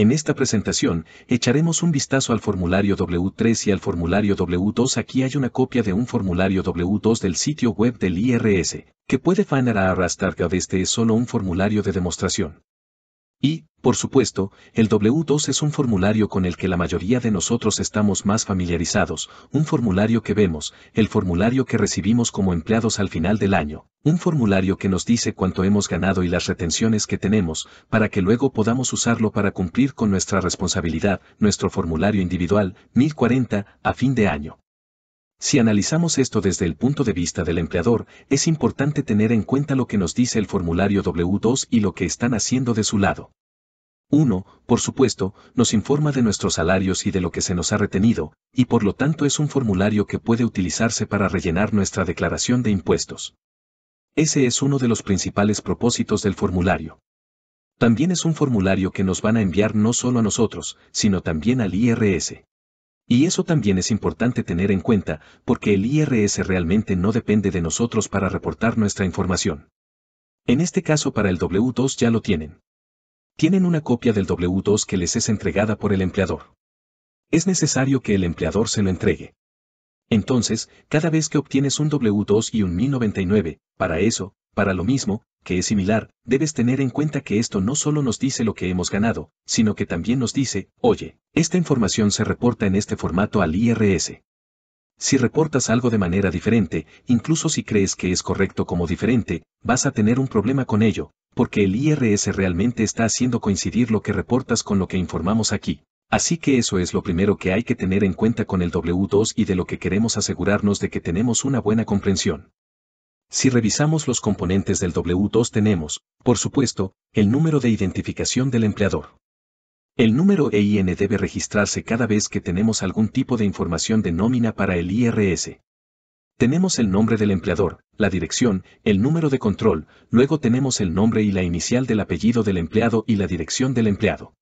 En esta presentación, echaremos un vistazo al formulario W3 y al formulario W2. Aquí hay una copia de un formulario W2 del sitio web del IRS, que puede fanar a arrastrar. Este es solo un formulario de demostración. Y, por supuesto, el W2 es un formulario con el que la mayoría de nosotros estamos más familiarizados, un formulario que vemos, el formulario que recibimos como empleados al final del año, un formulario que nos dice cuánto hemos ganado y las retenciones que tenemos, para que luego podamos usarlo para cumplir con nuestra responsabilidad, nuestro formulario individual, 1040, a fin de año. Si analizamos esto desde el punto de vista del empleador, es importante tener en cuenta lo que nos dice el formulario W2 y lo que están haciendo de su lado. Uno, por supuesto, nos informa de nuestros salarios y de lo que se nos ha retenido, y por lo tanto es un formulario que puede utilizarse para rellenar nuestra declaración de impuestos. Ese es uno de los principales propósitos del formulario. También es un formulario que nos van a enviar no solo a nosotros, sino también al IRS. Y eso también es importante tener en cuenta, porque el IRS realmente no depende de nosotros para reportar nuestra información. En este caso para el W2 ya lo tienen tienen una copia del W2 que les es entregada por el empleador. Es necesario que el empleador se lo entregue. Entonces, cada vez que obtienes un W2 y un 1099, para eso, para lo mismo, que es similar, debes tener en cuenta que esto no solo nos dice lo que hemos ganado, sino que también nos dice, oye, esta información se reporta en este formato al IRS. Si reportas algo de manera diferente, incluso si crees que es correcto como diferente, vas a tener un problema con ello, porque el IRS realmente está haciendo coincidir lo que reportas con lo que informamos aquí. Así que eso es lo primero que hay que tener en cuenta con el W2 y de lo que queremos asegurarnos de que tenemos una buena comprensión. Si revisamos los componentes del W2 tenemos, por supuesto, el número de identificación del empleador. El número EIN debe registrarse cada vez que tenemos algún tipo de información de nómina para el IRS. Tenemos el nombre del empleador, la dirección, el número de control, luego tenemos el nombre y la inicial del apellido del empleado y la dirección del empleado.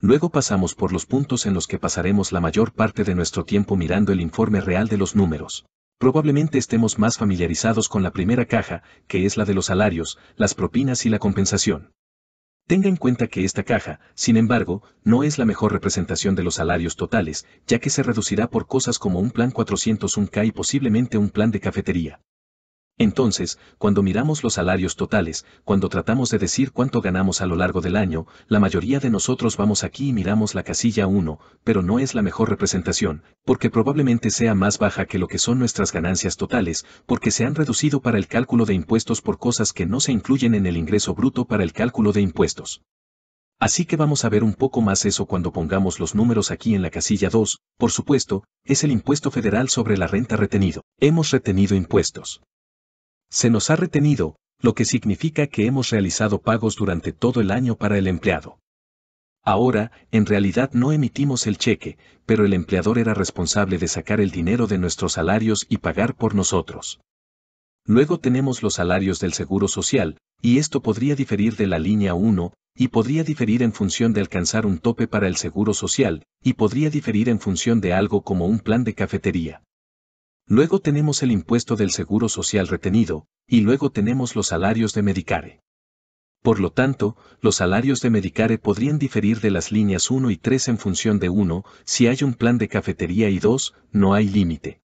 Luego pasamos por los puntos en los que pasaremos la mayor parte de nuestro tiempo mirando el informe real de los números. Probablemente estemos más familiarizados con la primera caja, que es la de los salarios, las propinas y la compensación. Tenga en cuenta que esta caja, sin embargo, no es la mejor representación de los salarios totales, ya que se reducirá por cosas como un plan 401k y posiblemente un plan de cafetería. Entonces, cuando miramos los salarios totales, cuando tratamos de decir cuánto ganamos a lo largo del año, la mayoría de nosotros vamos aquí y miramos la casilla 1, pero no es la mejor representación, porque probablemente sea más baja que lo que son nuestras ganancias totales, porque se han reducido para el cálculo de impuestos por cosas que no se incluyen en el ingreso bruto para el cálculo de impuestos. Así que vamos a ver un poco más eso cuando pongamos los números aquí en la casilla 2, por supuesto, es el impuesto federal sobre la renta retenido. Hemos retenido impuestos. Se nos ha retenido, lo que significa que hemos realizado pagos durante todo el año para el empleado. Ahora, en realidad no emitimos el cheque, pero el empleador era responsable de sacar el dinero de nuestros salarios y pagar por nosotros. Luego tenemos los salarios del Seguro Social, y esto podría diferir de la línea 1, y podría diferir en función de alcanzar un tope para el Seguro Social, y podría diferir en función de algo como un plan de cafetería. Luego tenemos el impuesto del seguro social retenido, y luego tenemos los salarios de Medicare. Por lo tanto, los salarios de Medicare podrían diferir de las líneas 1 y 3 en función de 1, si hay un plan de cafetería y 2, no hay límite.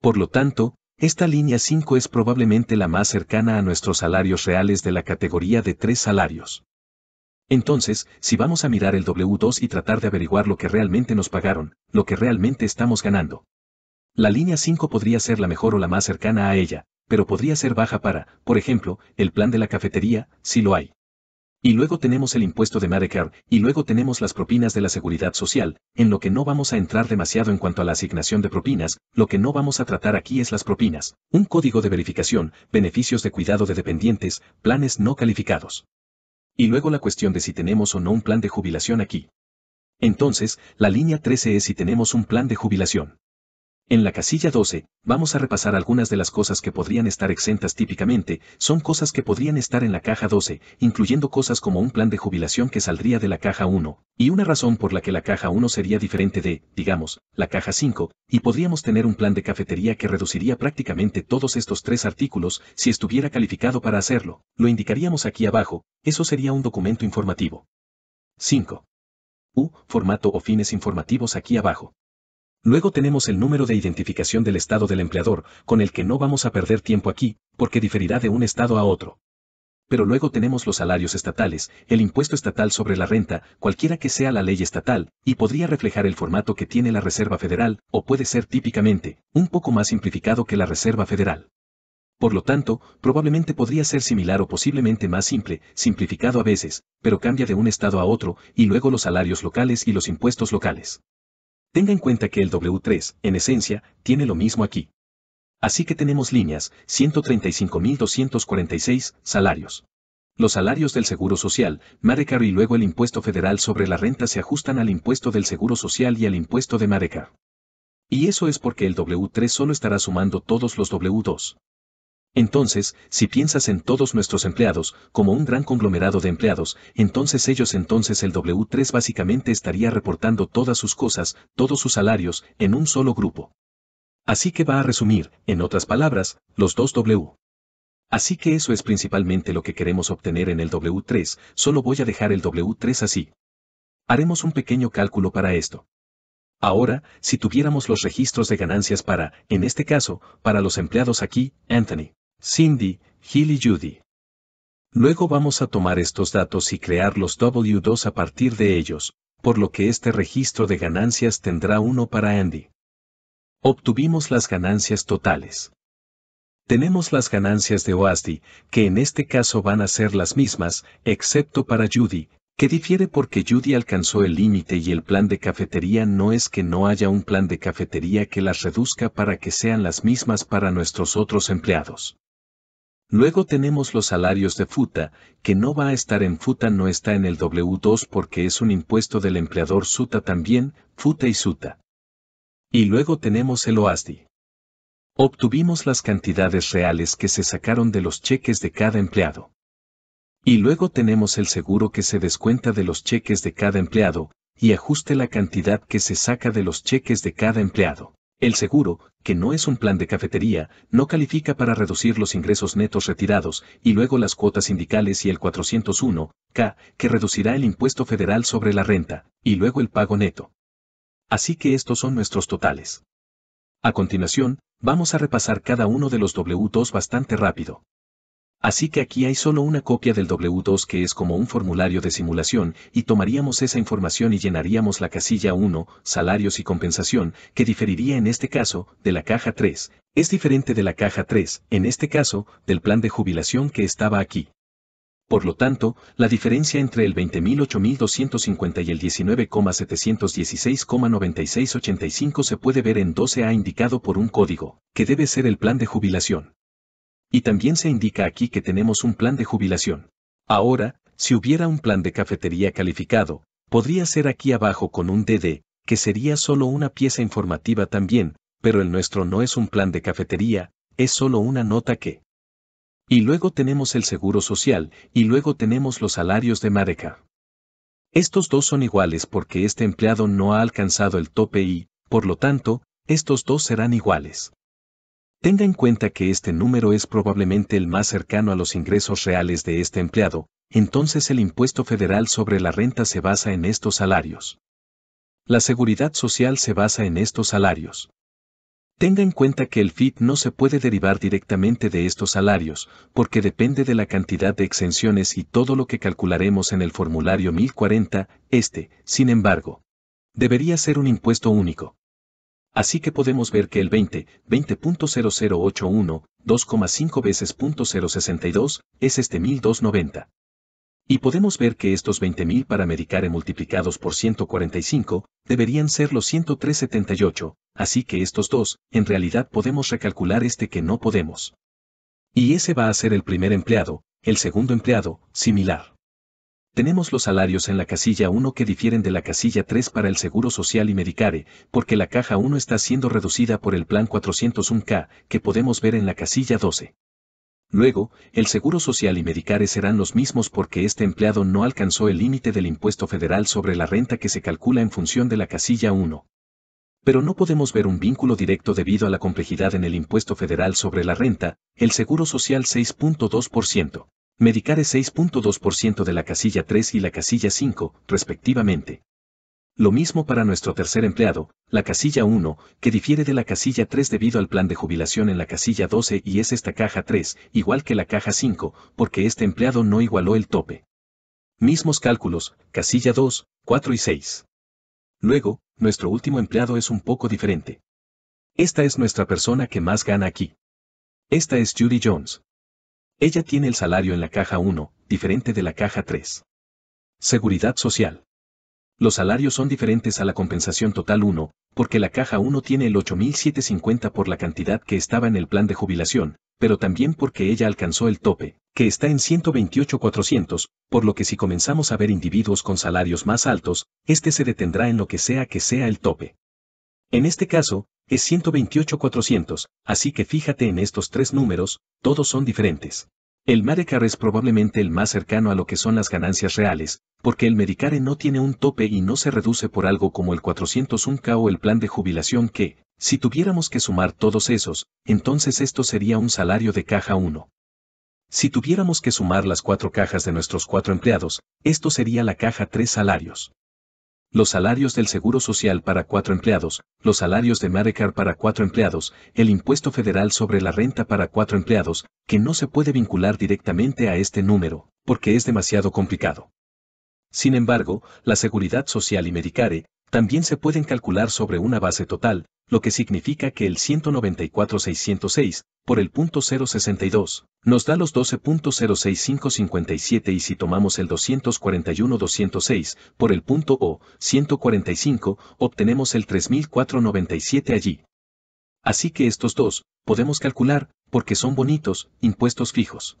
Por lo tanto, esta línea 5 es probablemente la más cercana a nuestros salarios reales de la categoría de 3 salarios. Entonces, si vamos a mirar el W2 y tratar de averiguar lo que realmente nos pagaron, lo que realmente estamos ganando, la línea 5 podría ser la mejor o la más cercana a ella, pero podría ser baja para, por ejemplo, el plan de la cafetería, si lo hay. Y luego tenemos el impuesto de Medicare, y luego tenemos las propinas de la seguridad social, en lo que no vamos a entrar demasiado en cuanto a la asignación de propinas, lo que no vamos a tratar aquí es las propinas, un código de verificación, beneficios de cuidado de dependientes, planes no calificados. Y luego la cuestión de si tenemos o no un plan de jubilación aquí. Entonces, la línea 13 es si tenemos un plan de jubilación. En la casilla 12, vamos a repasar algunas de las cosas que podrían estar exentas típicamente, son cosas que podrían estar en la caja 12, incluyendo cosas como un plan de jubilación que saldría de la caja 1, y una razón por la que la caja 1 sería diferente de, digamos, la caja 5, y podríamos tener un plan de cafetería que reduciría prácticamente todos estos tres artículos si estuviera calificado para hacerlo, lo indicaríamos aquí abajo, eso sería un documento informativo. 5. U, formato o fines informativos aquí abajo. Luego tenemos el número de identificación del estado del empleador, con el que no vamos a perder tiempo aquí, porque diferirá de un estado a otro. Pero luego tenemos los salarios estatales, el impuesto estatal sobre la renta, cualquiera que sea la ley estatal, y podría reflejar el formato que tiene la Reserva Federal, o puede ser típicamente, un poco más simplificado que la Reserva Federal. Por lo tanto, probablemente podría ser similar o posiblemente más simple, simplificado a veces, pero cambia de un estado a otro, y luego los salarios locales y los impuestos locales. Tenga en cuenta que el W3, en esencia, tiene lo mismo aquí. Así que tenemos líneas, 135.246, salarios. Los salarios del Seguro Social, Marecar y luego el impuesto federal sobre la renta se ajustan al impuesto del Seguro Social y al impuesto de Marecar. Y eso es porque el W3 solo estará sumando todos los W2. Entonces, si piensas en todos nuestros empleados, como un gran conglomerado de empleados, entonces ellos entonces el W3 básicamente estaría reportando todas sus cosas, todos sus salarios, en un solo grupo. Así que va a resumir, en otras palabras, los dos W. Así que eso es principalmente lo que queremos obtener en el W3, solo voy a dejar el W3 así. Haremos un pequeño cálculo para esto. Ahora, si tuviéramos los registros de ganancias para, en este caso, para los empleados aquí, Anthony. Cindy, Gil y Judy. Luego vamos a tomar estos datos y crear los W2 a partir de ellos, por lo que este registro de ganancias tendrá uno para Andy. Obtuvimos las ganancias totales. Tenemos las ganancias de OASDI, que en este caso van a ser las mismas, excepto para Judy, que difiere porque Judy alcanzó el límite y el plan de cafetería no es que no haya un plan de cafetería que las reduzca para que sean las mismas para nuestros otros empleados. Luego tenemos los salarios de FUTA, que no va a estar en FUTA, no está en el W2 porque es un impuesto del empleador SUTA también, FUTA y SUTA. Y luego tenemos el OASDI. Obtuvimos las cantidades reales que se sacaron de los cheques de cada empleado. Y luego tenemos el seguro que se descuenta de los cheques de cada empleado, y ajuste la cantidad que se saca de los cheques de cada empleado. El seguro, que no es un plan de cafetería, no califica para reducir los ingresos netos retirados y luego las cuotas sindicales y el 401, K, que reducirá el impuesto federal sobre la renta, y luego el pago neto. Así que estos son nuestros totales. A continuación, vamos a repasar cada uno de los W2 bastante rápido. Así que aquí hay solo una copia del W2 que es como un formulario de simulación, y tomaríamos esa información y llenaríamos la casilla 1, salarios y compensación, que diferiría en este caso, de la caja 3. Es diferente de la caja 3, en este caso, del plan de jubilación que estaba aquí. Por lo tanto, la diferencia entre el 20.8250 y el 19,716,9685 se puede ver en 12A indicado por un código, que debe ser el plan de jubilación. Y también se indica aquí que tenemos un plan de jubilación. Ahora, si hubiera un plan de cafetería calificado, podría ser aquí abajo con un DD, que sería solo una pieza informativa también, pero el nuestro no es un plan de cafetería, es solo una nota que. Y luego tenemos el seguro social, y luego tenemos los salarios de Mareca. Estos dos son iguales porque este empleado no ha alcanzado el tope y, por lo tanto, estos dos serán iguales. Tenga en cuenta que este número es probablemente el más cercano a los ingresos reales de este empleado, entonces el impuesto federal sobre la renta se basa en estos salarios. La seguridad social se basa en estos salarios. Tenga en cuenta que el FIT no se puede derivar directamente de estos salarios, porque depende de la cantidad de exenciones y todo lo que calcularemos en el formulario 1040, este, sin embargo, debería ser un impuesto único. Así que podemos ver que el 20, 20.0081, 2,5 veces .062, es este 1290. Y podemos ver que estos 20.000 para Medicare multiplicados por 145, deberían ser los 103.78, así que estos dos, en realidad podemos recalcular este que no podemos. Y ese va a ser el primer empleado, el segundo empleado, similar. Tenemos los salarios en la casilla 1 que difieren de la casilla 3 para el Seguro Social y Medicare, porque la caja 1 está siendo reducida por el Plan 401K, que podemos ver en la casilla 12. Luego, el Seguro Social y Medicare serán los mismos porque este empleado no alcanzó el límite del impuesto federal sobre la renta que se calcula en función de la casilla 1. Pero no podemos ver un vínculo directo debido a la complejidad en el impuesto federal sobre la renta, el Seguro Social 6.2%. Medicare 6.2% de la casilla 3 y la casilla 5, respectivamente. Lo mismo para nuestro tercer empleado, la casilla 1, que difiere de la casilla 3 debido al plan de jubilación en la casilla 12 y es esta caja 3, igual que la caja 5, porque este empleado no igualó el tope. Mismos cálculos, casilla 2, 4 y 6. Luego, nuestro último empleado es un poco diferente. Esta es nuestra persona que más gana aquí. Esta es Judy Jones. Ella tiene el salario en la caja 1, diferente de la caja 3. Seguridad Social. Los salarios son diferentes a la compensación total 1, porque la caja 1 tiene el 8.750 por la cantidad que estaba en el plan de jubilación, pero también porque ella alcanzó el tope, que está en 128.400, por lo que si comenzamos a ver individuos con salarios más altos, este se detendrá en lo que sea que sea el tope. En este caso, es 128,400, así que fíjate en estos tres números, todos son diferentes. El Medicare es probablemente el más cercano a lo que son las ganancias reales, porque el Medicare no tiene un tope y no se reduce por algo como el 401k o el plan de jubilación que, si tuviéramos que sumar todos esos, entonces esto sería un salario de caja 1. Si tuviéramos que sumar las cuatro cajas de nuestros cuatro empleados, esto sería la caja 3 salarios los salarios del Seguro Social para cuatro empleados, los salarios de Medicare para cuatro empleados, el impuesto federal sobre la renta para cuatro empleados, que no se puede vincular directamente a este número, porque es demasiado complicado. Sin embargo, la Seguridad Social y Medicare también se pueden calcular sobre una base total, lo que significa que el 194.606, por el punto 062, nos da los 12.06557 y si tomamos el 241.206, por el punto O, 145, obtenemos el 3.497 allí. Así que estos dos, podemos calcular, porque son bonitos, impuestos fijos.